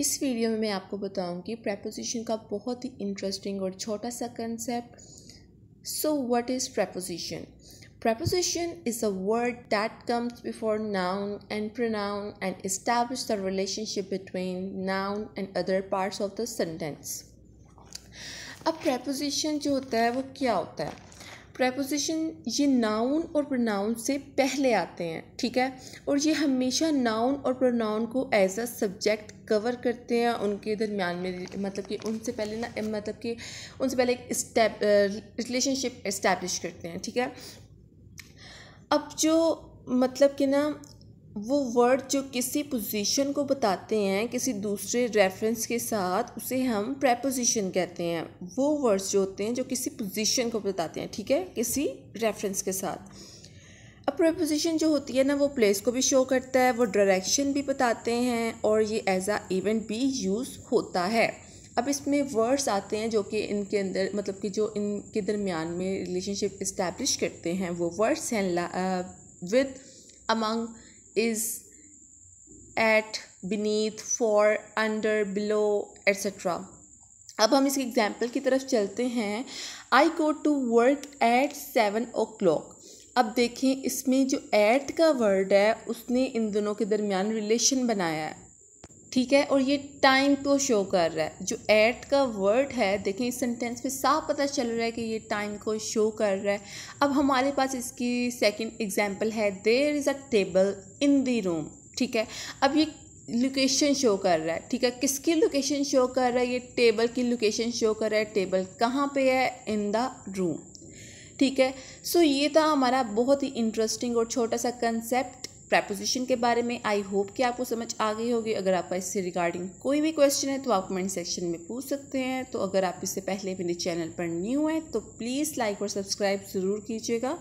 इस वीडियो में मैं आपको बताऊंगी प्रेपोजिशन का बहुत ही इंटरेस्टिंग और छोटा सा concept so what is preposition preposition is a word that comes before noun and pronoun and establish the relationship between noun and other parts of the sentence अब प्रेपोजिशन जो होता है वो क्या होता है प्रेपोजिशन ये नाउन और प्रोनाउन से पहले आते हैं ठीक है और ये हमेशा नाउन और प्रोनाउन को एज अ सब्जेक्ट कवर करते हैं उनके दरमियान में मतलब कि उनसे पहले ना मतलब कि उनसे पहले एक रिलेशनशिप इस्टेब्लिश करते हैं ठीक है अब जो मतलब कि ना वो वर्ड जो किसी पोजीशन को बताते हैं किसी दूसरे रेफरेंस के साथ उसे हम प्रेपोजिशन कहते हैं वो वर्ड्स जो होते हैं जो किसी पोजीशन को बताते हैं ठीक है किसी रेफरेंस के साथ अब प्रेपोजिशन जो होती है ना वो प्लेस को भी शो करता है वो डायरेक्शन भी बताते हैं और ये एज आ इवेंट भी यूज़ होता है अब इसमें वर्ड्स आते हैं जो कि इनके अंदर मतलब कि जो इनके दरमियान में रिलेशनशिप इस्टेब्लिश करते हैं वो वर्ड्स हैं with among is at beneath for under below etc अब हम इसके एग्जाम्पल की तरफ चलते हैं I go to work at seven o'clock अब देखें इसमें जो एट का वर्ड है उसने इन दोनों के दरमियान रिलेशन बनाया है ठीक है और ये टाइम को शो कर रहा है जो एट का वर्ड है देखें इस सेंटेंस में साफ पता चल रहा है कि ये टाइम को शो कर रहा है अब हमारे पास इसकी सेकंड एग्जांपल है there is a table in the room ठीक है अब ये लोकेशन शो कर रहा है ठीक है किसकी लोकेशन शो कर रहा है ये टेबल की लोकेशन शो कर रहा है टेबल कहाँ पे है इन द रूम ठीक है सो so, ये था हमारा बहुत ही इंटरेस्टिंग और छोटा सा कंसेप्ट प्रपोजिशन के बारे में आई होप कि आपको समझ आ गई होगी अगर आपका इससे रिगार्डिंग कोई भी क्वेश्चन है तो आप कमेंट सेक्शन में पूछ सकते हैं तो अगर आप इससे पहले मेरे चैनल पर न्यू हैं तो प्लीज़ लाइक और सब्सक्राइब ज़रूर कीजिएगा